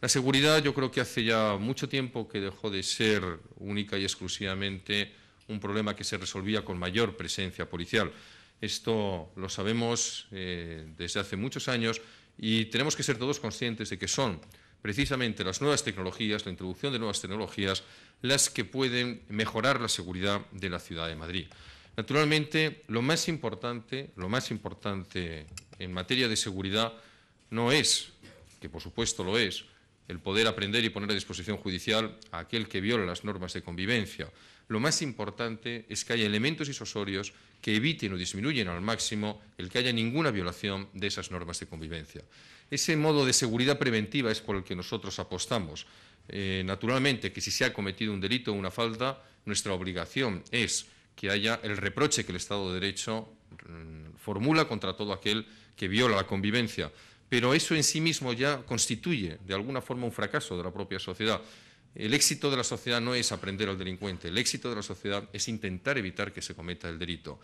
La seguridad yo creo que hace ya mucho tiempo que dejó de ser única y exclusivamente un problema que se resolvía con mayor presencia policial. Esto lo sabemos eh, desde hace muchos años y tenemos que ser todos conscientes de que son precisamente las nuevas tecnologías, la introducción de nuevas tecnologías, las que pueden mejorar la seguridad de la ciudad de Madrid. Naturalmente, lo más importante, lo más importante en materia de seguridad no es, que por supuesto lo es, el poder aprender y poner a disposición judicial a aquel que viola las normas de convivencia. Lo más importante es que haya elementos isosorios que eviten o disminuyen al máximo el que haya ninguna violación de esas normas de convivencia. Ese modo de seguridad preventiva es por el que nosotros apostamos. Eh, naturalmente que si se ha cometido un delito o una falta, nuestra obligación es que haya el reproche que el Estado de Derecho mm, formula contra todo aquel que viola la convivencia pero eso en sí mismo ya constituye de alguna forma un fracaso de la propia sociedad. El éxito de la sociedad no es aprender al delincuente, el éxito de la sociedad es intentar evitar que se cometa el delito.